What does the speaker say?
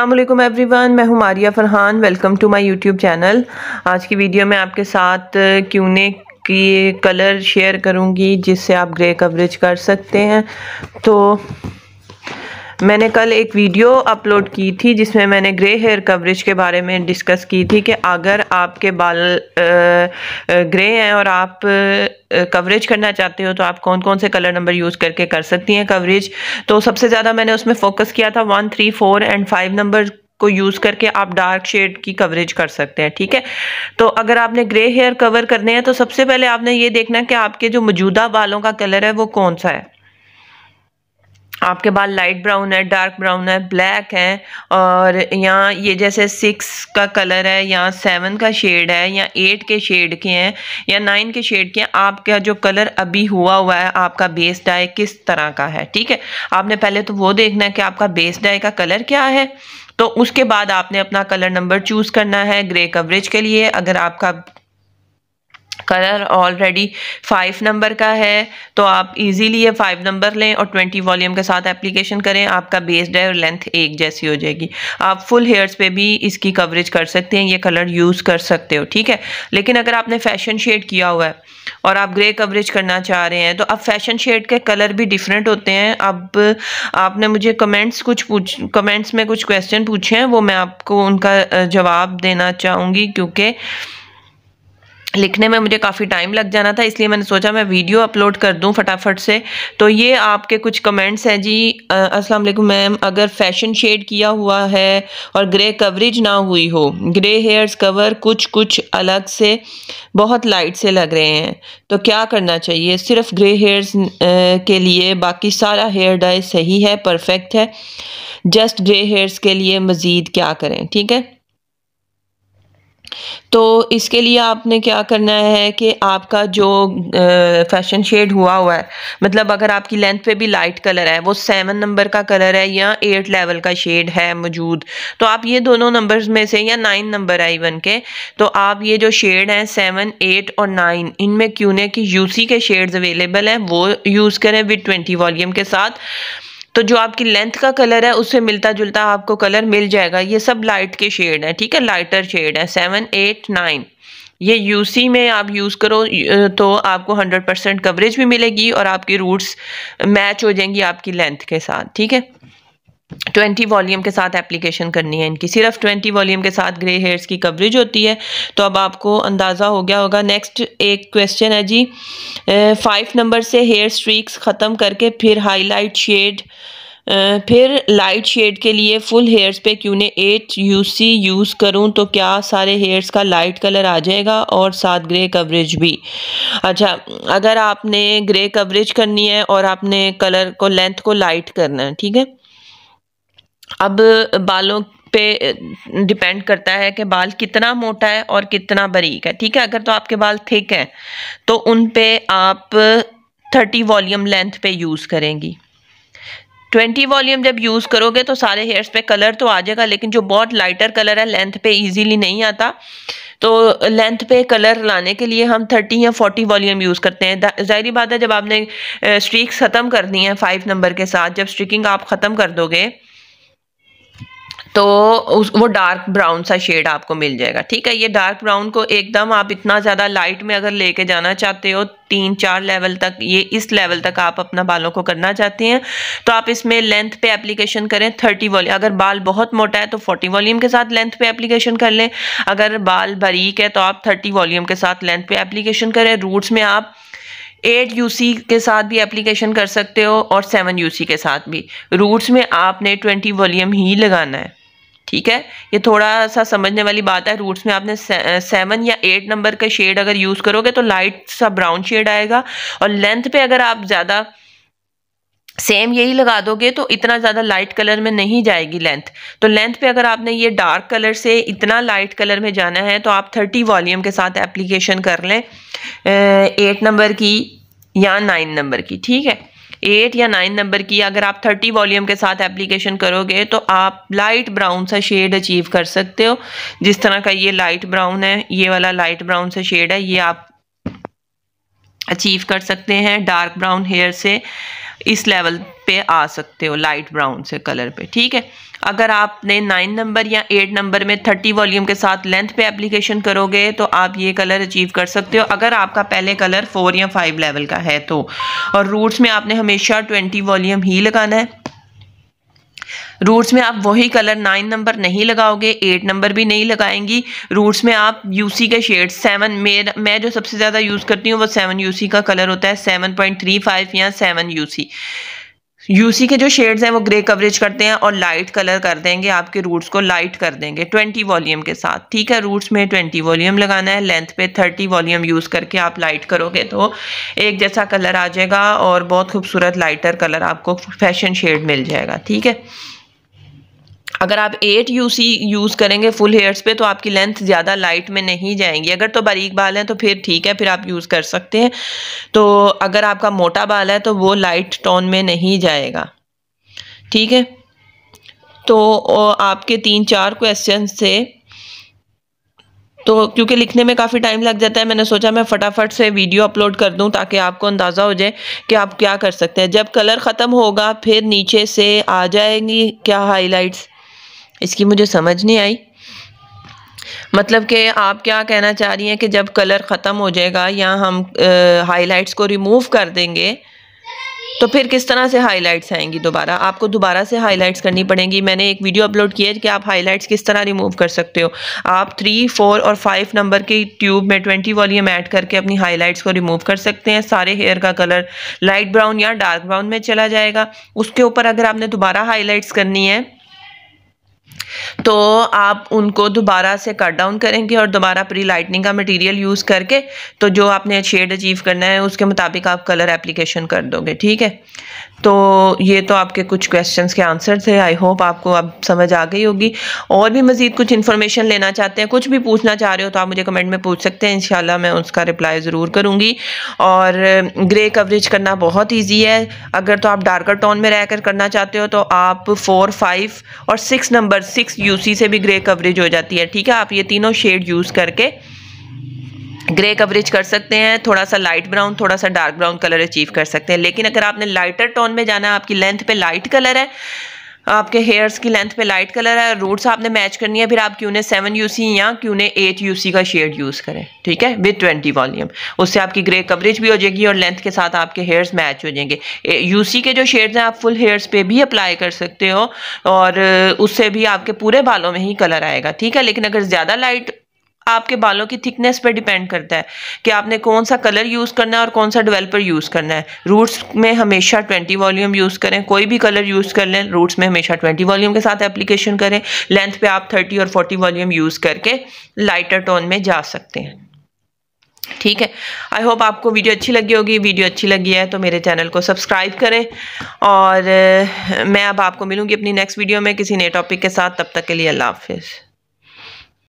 अल्लाम एवरीवन मैं हूं Maria Farhan welcome to my YouTube channel आज की वीडियो में आपके साथ क्यूने की कलर शेयर करूंगी जिससे आप ग्रे कवरेज कर सकते हैं तो मैंने कल एक वीडियो अपलोड की थी जिसमें मैंने ग्रे हेयर कवरेज के बारे में डिस्कस की थी कि अगर आपके बाल ग्रे हैं और आप कवरेज करना चाहते हो तो आप कौन कौन से कलर नंबर यूज़ करके कर सकती हैं कवरेज तो सबसे ज़्यादा मैंने उसमें फोकस किया था one three four and five number को यूज़ करके आप डार्क शेड की कवरेज कर सकते हैं ठीक है तो अगर आपने ग्रे हेयर कवर करने हैं तो सबसे पहले आपने ये देखना कि आपके जो मौजूदा बालों का कलर है वो कौन सा है आपके बाल लाइट ब्राउन है डार्क ब्राउन है ब्लैक है और यहाँ ये जैसे सिक्स का कलर है या सेवन का शेड है या एट के शेड के हैं या नाइन के शेड के हैं आपका जो कलर अभी हुआ हुआ है आपका बेस डाई किस तरह का है ठीक है आपने पहले तो वो देखना है कि आपका बेस डाई का कलर क्या है तो उसके बाद आपने अपना कलर नंबर चूज़ करना है ग्रे कवरेज के लिए अगर आपका कलर ऑलरेडी फाइव नंबर का है तो आप इजीली ये फाइव नंबर लें और ट्वेंटी वॉल्यूम के साथ एप्लीकेशन करें आपका बेस्ड है और लेंथ एक जैसी हो जाएगी आप फुल हेयर्स पे भी इसकी कवरेज कर सकते हैं ये कलर यूज़ कर सकते हो ठीक है लेकिन अगर आपने फैशन शेड किया हुआ है और आप ग्रे कवरेज करना चाह रहे हैं तो अब फैशन शेड के कलर भी डिफरेंट होते हैं अब आपने मुझे कमेंट्स कुछ पूछ कमेंट्स में कुछ क्वेश्चन पूछे हैं वो मैं आपको उनका जवाब देना चाहूँगी क्योंकि लिखने में मुझे काफ़ी टाइम लग जाना था इसलिए मैंने सोचा मैं वीडियो अपलोड कर दूं फटाफट से तो ये आपके कुछ कमेंट्स हैं जी अस्सलाम वालेकुम मैम अगर फैशन शेड किया हुआ है और ग्रे कवरेज ना हुई हो ग्रे हेयर्स कवर कुछ कुछ अलग से बहुत लाइट से लग रहे हैं तो क्या करना चाहिए सिर्फ ग्रे हेयर्स के लिए बाकी सारा हेयर डाई सही है परफेक्ट है जस्ट ग्रे हेयर्स के लिए मज़ीद क्या करें ठीक है तो इसके लिए आपने क्या करना है कि आपका जो फैशन शेड हुआ हुआ है मतलब अगर आपकी लेंथ पे भी लाइट कलर है वो सेवन नंबर का कलर है या एट लेवल का शेड है मौजूद तो आप ये दोनों नंबर्स में से या नाइन नंबर है इवन के तो आप ये जो शेड हैं सेवन एट और नाइन इनमें क्यूने की यूसी के शेड्स अवेलेबल हैं वो यूज़ करें विथ ट्वेंटी वॉलीम के साथ तो जो आपकी लेंथ का कलर है उससे मिलता जुलता आपको कलर मिल जाएगा ये सब लाइट के शेड हैं ठीक है लाइटर शेड है सेवन एट नाइन ये यूसी में आप यूज़ करो तो आपको 100 परसेंट कवरेज भी मिलेगी और आपकी रूट्स मैच हो जाएंगी आपकी लेंथ के साथ ठीक है ट्वेंटी वॉल्यूम के साथ एप्लीकेशन करनी है इनकी सिर्फ ट्वेंटी वॉल्यूम के साथ ग्रे हेयर्स की कवरेज होती है तो अब आपको अंदाज़ा हो गया होगा नेक्स्ट एक क्वेश्चन है जी फाइव नंबर से हेयर स्ट्रीक्स ख़त्म करके फिर हाईलाइट शेड फिर लाइट शेड के लिए फुल हेयर्स पे क्यों ने एट सी यूज़ करूं तो क्या सारे हेयर्स का लाइट कलर आ जाएगा और साथ ग्रे कवरेज भी अच्छा अगर आपने ग्रे कवरेज करनी है और आपने कलर को लेंथ को लाइट करना है ठीक है अब बालों पे डिपेंड करता है कि बाल कितना मोटा है और कितना बारीक है ठीक है अगर तो आपके बाल थिक हैं तो उन पे आप थर्टी वॉल्यूम लेंथ पे यूज़ करेंगी ट्वेंटी वॉल्यूम जब यूज़ करोगे तो सारे हेयर्स पे कलर तो आ जाएगा लेकिन जो बहुत लाइटर कलर है लेंथ पे इजीली नहीं आता तो लेंथ पे कलर लाने के लिए हम थर्टी या फोर्टी वॉल्यूम यूज़ करते हैं ज़ाहरी बात है जब आपने स्ट्रिक्स ख़त्म करनी है फाइव नंबर के साथ जब स्ट्रिकिंग आप ख़त्म कर दोगे तो उस वो डार्क ब्राउन सा शेड आपको मिल जाएगा ठीक है ये डार्क ब्राउन को एकदम आप इतना ज़्यादा लाइट में अगर लेके जाना चाहते हो तीन चार लेवल तक ये इस लेवल तक आप अपना बालों को करना चाहते हैं तो आप इसमें लेंथ पे एप्लीकेशन करें थर्टी वॉल्यूम अगर बाल बहुत मोटा है तो फोर्टी वॉल्यूम के साथ लेंथ पे एप्लीकेशन कर लें अगर बाल बारीक है तो आप थर्टी वॉल्यूम के साथ लेंथ पे एप्लीकेशन करें रूट्स में आप एट सी के साथ भी एप्लीकेशन कर सकते हो और सेवन सी के साथ भी रूट्स में आपने ट्वेंटी वॉल्यूम ही लगाना है ठीक है ये थोड़ा सा समझने वाली बात है रूट्स में आपने सेवन या एट नंबर का शेड अगर यूज़ करोगे तो लाइट सा ब्राउन शेड आएगा और लेंथ पे अगर आप ज़्यादा सेम यही लगा दोगे तो इतना ज़्यादा लाइट कलर में नहीं जाएगी लेंथ तो लेंथ पे अगर आपने ये डार्क कलर से इतना लाइट कलर में जाना है तो आप थर्टी वॉल्यूम के साथ एप्लीकेशन कर लें एट नंबर की या नाइन नंबर की ठीक है एट या नाइन नंबर की अगर आप थर्टी वॉल्यूम के साथ एप्लीकेशन करोगे तो आप लाइट ब्राउन सा शेड अचीव कर सकते हो जिस तरह का ये लाइट ब्राउन है ये वाला लाइट ब्राउन सा शेड है ये आप अचीव कर सकते हैं डार्क ब्राउन हेयर से इस लेवल पे आ सकते हो लाइट ब्राउन से कलर पे ठीक है अगर आपने नाइन नंबर या एट नंबर में थर्टी वॉल्यूम के साथ लेंथ पे एप्लीकेशन करोगे तो आप ये कलर अचीव कर सकते हो अगर आपका पहले कलर फोर या फाइव लेवल का है तो और रूट्स में आपने हमेशा ट्वेंटी वॉल्यूम ही लगाना है रूट्स में आप वही कलर नाइन नंबर नहीं लगाओगे एट नंबर भी नहीं लगाएंगी रूट्स में आप यूसी के शेड सेवन मेरा मैं जो सबसे ज़्यादा यूज़ करती हूँ वो सेवन यूसी का कलर होता है सेवन पॉइंट थ्री फाइव या सेवन यूसी यूसी के जो शेड्स हैं वो ग्रे कवरेज करते हैं और लाइट कलर कर देंगे आपके रूट्स को लाइट कर देंगे 20 वॉल्यूम के साथ ठीक है रूट्स में 20 वॉल्यूम लगाना है लेंथ पे 30 वॉल्यूम यूज़ करके आप लाइट करोगे तो एक जैसा कलर आ जाएगा और बहुत खूबसूरत लाइटर कलर आपको फैशन शेड मिल जाएगा ठीक है अगर आप एट यू सी यूज़ करेंगे फुल हेयर्स पे तो आपकी लेंथ ज़्यादा लाइट में नहीं जाएंगी अगर तो बारीक बाल हैं तो फिर ठीक है फिर आप यूज़ कर सकते हैं तो अगर आपका मोटा बाल है तो वो लाइट टोन में नहीं जाएगा ठीक है तो आपके तीन चार क्वेश्चन थे तो क्योंकि लिखने में काफ़ी टाइम लग जाता है मैंने सोचा मैं फटाफट से वीडियो अपलोड कर दूं ताकि आपको अंदाज़ा हो जाए कि आप क्या कर सकते हैं जब कलर ख़त्म होगा फिर नीचे से आ जाएंगी क्या हाइलाइट्स इसकी मुझे समझ नहीं आई मतलब कि आप क्या कहना चाह रही हैं कि जब कलर ख़त्म हो जाएगा या हम हाइलाइट्स को रिमूव कर देंगे तो फिर किस तरह से हाइलाइट्स आएंगी दोबारा आपको दोबारा से हाइलाइट्स करनी पड़ेंगी मैंने एक वीडियो अपलोड किया है कि आप हाइलाइट्स किस तरह रिमूव कर सकते हो आप थ्री फोर और फाइव नंबर की ट्यूब में ट्वेंटी वॉल्यूम ऐड करके अपनी हाइलाइट्स को रिमूव कर सकते हैं सारे हेयर का कलर लाइट ब्राउन या डार्क ब्राउन में चला जाएगा उसके ऊपर अगर आपने दोबारा हाईलाइट्स करनी है तो आप उनको दोबारा से कट डाउन करेंगे और दोबारा प्री लाइटनिंग का मटेरियल यूज़ करके तो जो आपने शेड अचीव करना है उसके मुताबिक आप कलर एप्लीकेशन कर दोगे ठीक है तो ये तो आपके कुछ क्वेश्चंस के आंसर थे आई होप आपको अब समझ आ गई होगी और भी मज़ीद कुछ इन्फॉर्मेशन लेना चाहते हैं कुछ भी पूछना चाह रहे हो तो आप मुझे कमेंट में पूछ सकते हैं शाला मैं उसका रिप्लाई ज़रूर करूँगी और ग्रे कवरेज करना बहुत ईजी है अगर तो आप डार्कर टोन में रह कर करना चाहते हो तो आप फोर फाइव और सिक्स नंबर सिक्स सी से भी ग्रे कवरेज हो जाती है ठीक है आप ये तीनों शेड यूज़ करके ग्रे कवरेज कर सकते हैं थोड़ा सा लाइट ब्राउन थोड़ा सा डार्क ब्राउन कलर अचीव कर सकते हैं लेकिन अगर आपने लाइटर टोन में जाना है आपकी लेंथ पे लाइट कलर है आपके हेयर्स की लेंथ पे लाइट कलर है रूट्स आपने मैच करनी है फिर आप ने सेवन यू या ने एट यू का शेड यूज़ करें ठीक है विथ ट्वेंटी वॉल्यूम उससे आपकी ग्रे कवरेज भी हो जाएगी और लेंथ के साथ आपके हेयर्स मैच हो जाएंगे यू के जो शेड्स हैं आप फुल हेयर्स पे भी अप्लाई कर सकते हो और उससे भी आपके पूरे बालों में ही कलर आएगा ठीक है लेकिन अगर ज़्यादा लाइट आपके बालों की थिकनेस पे डिपेंड करता है कि आपने कौन सा कलर यूज़ करना है और कौन सा डेवलपर यूज़ करना है रूट्स में हमेशा 20 वॉल्यूम यूज़ करें कोई भी कलर यूज़ कर लें रूट्स में हमेशा 20 वॉल्यूम के साथ एप्लीकेशन करें लेंथ पे आप 30 और 40 वॉल्यूम यूज़ करके लाइटर टोन में जा सकते हैं ठीक है आई होप आपको वीडियो अच्छी लगी होगी वीडियो अच्छी लगी है तो मेरे चैनल को सब्सक्राइब करें और मैं अब आपको मिलूंगी अपनी नेक्स्ट वीडियो में किसी नए टॉपिक के साथ तब तक के लिए अल्लाह हाफिज़